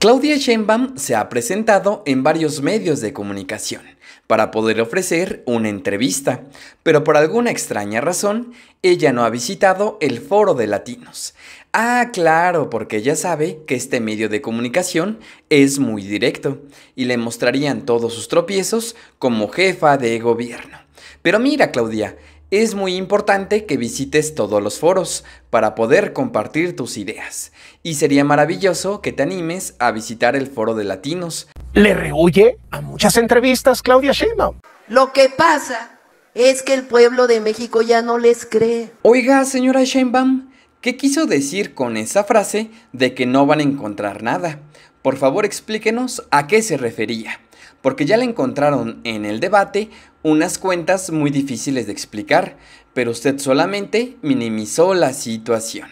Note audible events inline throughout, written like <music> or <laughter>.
Claudia Sheinbaum se ha presentado en varios medios de comunicación para poder ofrecer una entrevista, pero por alguna extraña razón, ella no ha visitado el Foro de Latinos. Ah, claro, porque ella sabe que este medio de comunicación es muy directo y le mostrarían todos sus tropiezos como jefa de gobierno. Pero mira, Claudia, es muy importante que visites todos los foros para poder compartir tus ideas. Y sería maravilloso que te animes a visitar el foro de latinos. Le rehuye a muchas entrevistas Claudia Sheinbaum. Lo que pasa es que el pueblo de México ya no les cree. Oiga, señora Sheinbaum, ¿qué quiso decir con esa frase de que no van a encontrar nada? Por favor, explíquenos a qué se refería porque ya le encontraron en el debate unas cuentas muy difíciles de explicar, pero usted solamente minimizó la situación.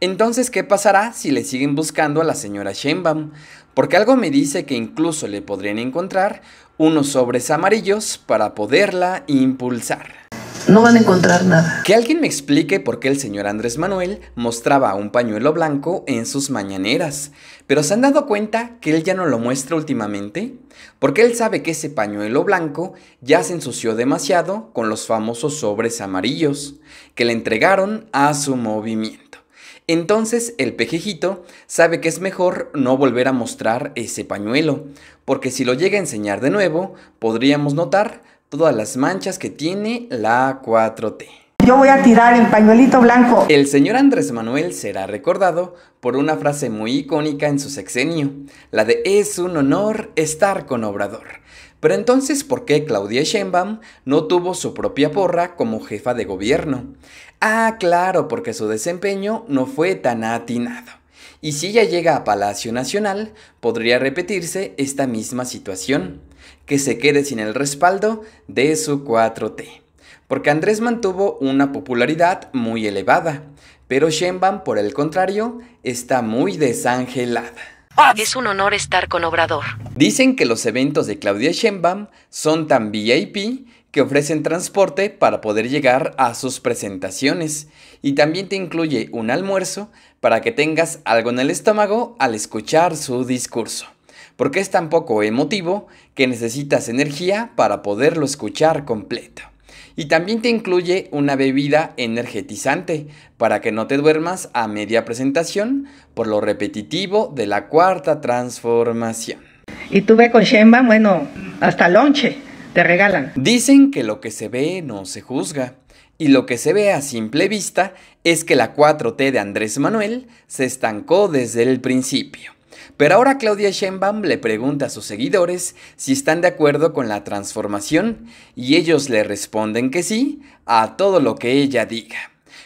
Entonces, ¿qué pasará si le siguen buscando a la señora Shenbaum? Porque algo me dice que incluso le podrían encontrar unos sobres amarillos para poderla impulsar no van a encontrar nada. Que alguien me explique por qué el señor Andrés Manuel mostraba un pañuelo blanco en sus mañaneras. Pero ¿se han dado cuenta que él ya no lo muestra últimamente? Porque él sabe que ese pañuelo blanco ya se ensució demasiado con los famosos sobres amarillos que le entregaron a su movimiento. Entonces el pejejito sabe que es mejor no volver a mostrar ese pañuelo, porque si lo llega a enseñar de nuevo, podríamos notar todas las manchas que tiene la 4T. Yo voy a tirar el pañuelito blanco. El señor Andrés Manuel será recordado por una frase muy icónica en su sexenio, la de es un honor estar con Obrador. Pero entonces, ¿por qué Claudia Sheinbaum no tuvo su propia porra como jefa de gobierno? Ah, claro, porque su desempeño no fue tan atinado. Y si ella llega a Palacio Nacional, podría repetirse esta misma situación, que se quede sin el respaldo de su 4T. Porque Andrés mantuvo una popularidad muy elevada, pero Sheinbaum, por el contrario, está muy desangelada. Es un honor estar con Obrador. Dicen que los eventos de Claudia Sheinbaum son tan VIP que ofrecen transporte para poder llegar a sus presentaciones y también te incluye un almuerzo para que tengas algo en el estómago al escuchar su discurso, porque es tan poco emotivo que necesitas energía para poderlo escuchar completo. Y también te incluye una bebida energetizante para que no te duermas a media presentación por lo repetitivo de la cuarta transformación. Y tuve con Shemba, bueno, hasta lonche te regalan. Dicen que lo que se ve no se juzga. Y lo que se ve a simple vista es que la 4T de Andrés Manuel se estancó desde el principio. Pero ahora Claudia Sheinbaum le pregunta a sus seguidores si están de acuerdo con la transformación y ellos le responden que sí a todo lo que ella diga.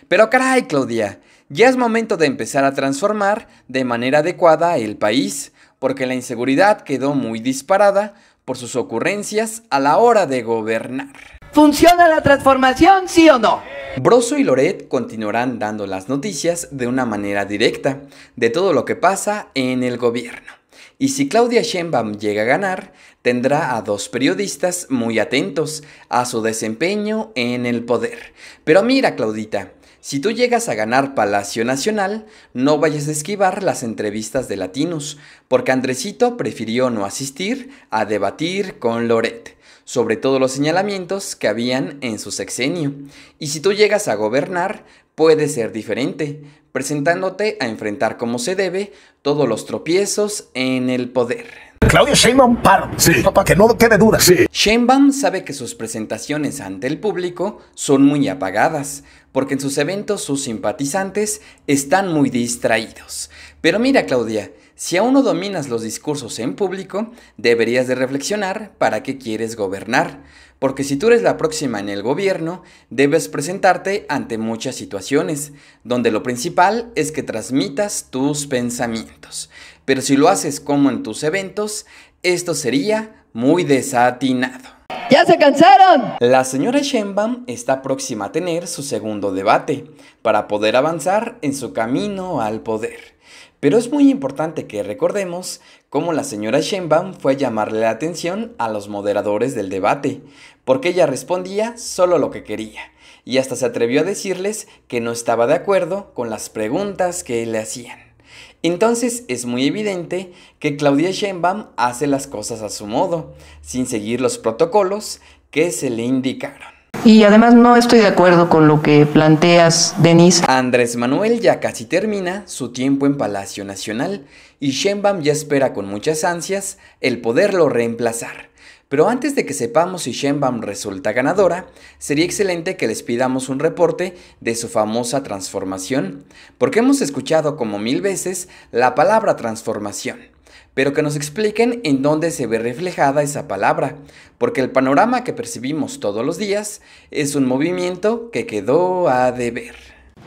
Pero caray Claudia, ya es momento de empezar a transformar de manera adecuada el país, porque la inseguridad quedó muy disparada, por sus ocurrencias a la hora de gobernar. ¿Funciona la transformación, sí o no? Broso y Loret continuarán dando las noticias de una manera directa de todo lo que pasa en el gobierno. Y si Claudia Sheinbaum llega a ganar, tendrá a dos periodistas muy atentos a su desempeño en el poder. Pero mira, Claudita, si tú llegas a ganar Palacio Nacional, no vayas a esquivar las entrevistas de Latinos, porque Andresito prefirió no asistir a debatir con Loret sobre todos los señalamientos que habían en su sexenio. Y si tú llegas a gobernar, puede ser diferente, presentándote a enfrentar como se debe todos los tropiezos en el poder. Claudia Sheinbaum para. que no quede duda. Sí. Sheinbaum sabe que sus presentaciones ante el público son muy apagadas, porque en sus eventos sus simpatizantes están muy distraídos. Pero mira Claudia, si aún no dominas los discursos en público, deberías de reflexionar para qué quieres gobernar, porque si tú eres la próxima en el gobierno, debes presentarte ante muchas situaciones, donde lo principal es que transmitas tus pensamientos. Pero si lo haces como en tus eventos, esto sería muy desatinado. ¡Ya se cansaron! La señora Shenbaum está próxima a tener su segundo debate para poder avanzar en su camino al poder. Pero es muy importante que recordemos cómo la señora Shenbaum fue a llamarle la atención a los moderadores del debate, porque ella respondía solo lo que quería, y hasta se atrevió a decirles que no estaba de acuerdo con las preguntas que le hacían. Entonces es muy evidente que Claudia Sheinbaum hace las cosas a su modo, sin seguir los protocolos que se le indicaron. Y además no estoy de acuerdo con lo que planteas, Denise. Andrés Manuel ya casi termina su tiempo en Palacio Nacional y Sheinbaum ya espera con muchas ansias el poderlo reemplazar. Pero antes de que sepamos si Shenbaum resulta ganadora, sería excelente que les pidamos un reporte de su famosa transformación, porque hemos escuchado como mil veces la palabra transformación. Pero que nos expliquen en dónde se ve reflejada esa palabra, porque el panorama que percibimos todos los días es un movimiento que quedó a deber.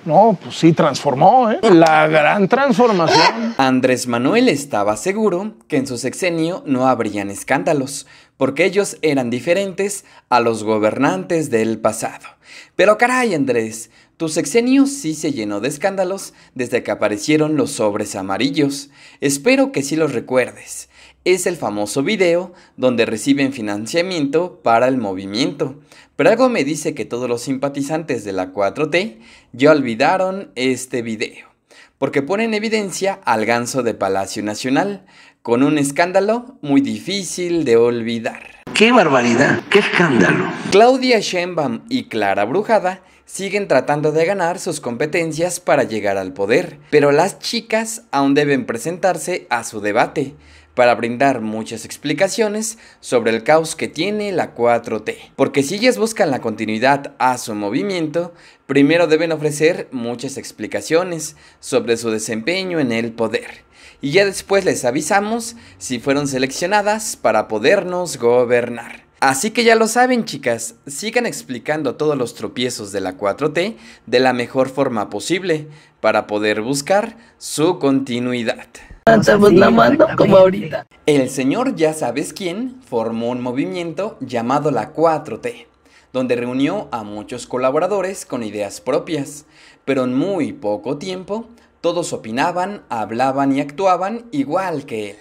No, pues sí, transformó, ¿eh? La gran transformación. <laughs> Andrés Manuel estaba seguro que en su sexenio no habrían escándalos, porque ellos eran diferentes a los gobernantes del pasado. Pero caray, Andrés, tu sexenio sí se llenó de escándalos desde que aparecieron los sobres amarillos. Espero que sí los recuerdes. Es el famoso video donde reciben financiamiento para el movimiento. Pero algo me dice que todos los simpatizantes de la 4T ya olvidaron este video, porque pone en evidencia al ganso de Palacio Nacional, con un escándalo muy difícil de olvidar. ¡Qué barbaridad! ¡Qué escándalo! Claudia Sheinbaum y Clara Brujada siguen tratando de ganar sus competencias para llegar al poder, pero las chicas aún deben presentarse a su debate, para brindar muchas explicaciones sobre el caos que tiene la 4T. Porque si ellas buscan la continuidad a su movimiento, primero deben ofrecer muchas explicaciones sobre su desempeño en el poder. Y ya después les avisamos si fueron seleccionadas para podernos gobernar. Así que ya lo saben chicas, sigan explicando todos los tropiezos de la 4T de la mejor forma posible para poder buscar su continuidad. la como ahorita. El señor ya sabes quién formó un movimiento llamado la 4T, donde reunió a muchos colaboradores con ideas propias, pero en muy poco tiempo todos opinaban, hablaban y actuaban igual que él.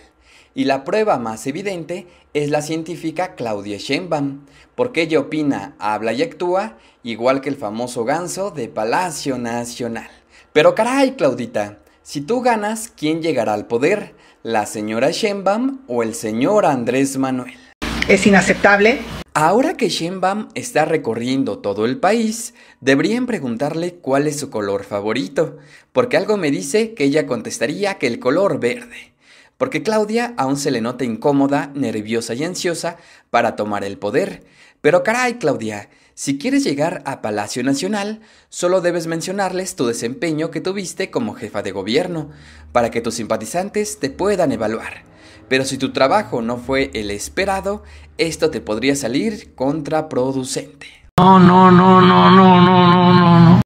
Y la prueba más evidente es la científica Claudia Sheinbaum, porque ella opina, habla y actúa igual que el famoso ganso de Palacio Nacional. Pero caray, Claudita, si tú ganas, ¿quién llegará al poder? ¿La señora Sheinbaum o el señor Andrés Manuel? Es inaceptable. Ahora que Sheinbaum está recorriendo todo el país, deberían preguntarle cuál es su color favorito, porque algo me dice que ella contestaría que el color verde porque Claudia aún se le nota incómoda, nerviosa y ansiosa para tomar el poder. Pero caray, Claudia, si quieres llegar a Palacio Nacional, solo debes mencionarles tu desempeño que tuviste como jefa de gobierno, para que tus simpatizantes te puedan evaluar. Pero si tu trabajo no fue el esperado, esto te podría salir contraproducente. No, no, no, no, no, no, no, no.